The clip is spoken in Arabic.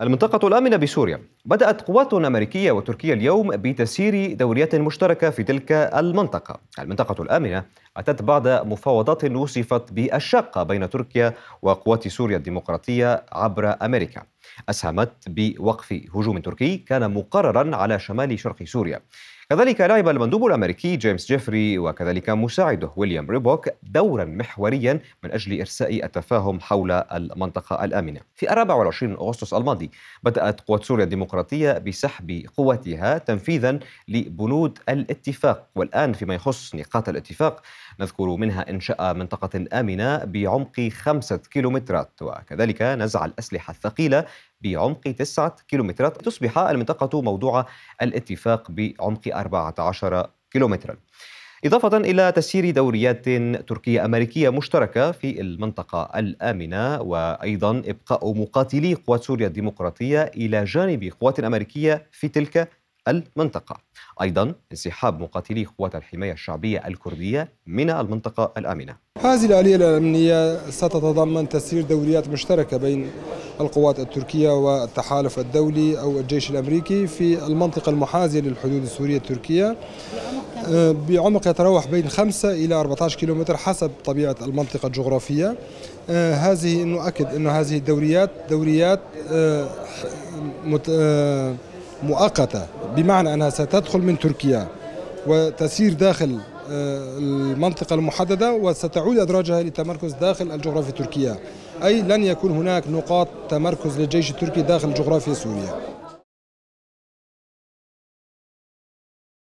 المنطقة الآمنة بسوريا بدأت قوات أمريكية وتركية اليوم بتسيير دوريات مشتركة في تلك المنطقة المنطقة الآمنة أتت بعد مفاوضات وصفت بالشاقة بين تركيا وقوات سوريا الديمقراطية عبر أمريكا أسهمت بوقف هجوم تركي كان مقررا على شمال شرق سوريا كذلك لعب المندوب الامريكي جيمس جيفري وكذلك مساعده ويليام ريبوك دورا محوريا من اجل ارساء التفاهم حول المنطقه الامنه. في 24 اغسطس الماضي بدات قوات سوريا الديمقراطيه بسحب قواتها تنفيذا لبنود الاتفاق والان فيما يخص نقاط الاتفاق نذكر منها إنشاء منطقة آمنة بعمق خمسة كيلومترات وكذلك نزع الأسلحة الثقيلة بعمق تسعة كيلومترات تصبح المنطقة موضوع الاتفاق بعمق 14 كيلومترا إضافة إلى تسيير دوريات تركية أمريكية مشتركة في المنطقة الآمنة وأيضا إبقاء مقاتلي قوات سوريا الديمقراطية إلى جانب قوات أمريكية في تلك المنطقة أيضا انسحاب مقاتلي قوات الحماية الشعبية الكردية من المنطقة الآمنة هذه الآلية الأمنية ستتضمن تسيير دوريات مشتركة بين القوات التركية والتحالف الدولي أو الجيش الأمريكي في المنطقة المحاذية للحدود السورية التركية آه، بعمق يتراوح بين 5 إلى 14 كيلومتر حسب طبيعة المنطقة الجغرافية آه، هذه نؤكد أن هذه الدوريات دوريات آه، مؤقتة بمعنى أنها ستدخل من تركيا وتسير داخل آه، المنطقة المحددة وستعود أدراجها لتمركز داخل الجغرافيا التركية أي لن يكون هناك نقاط تمركز للجيش التركي داخل جغرافيا سوريا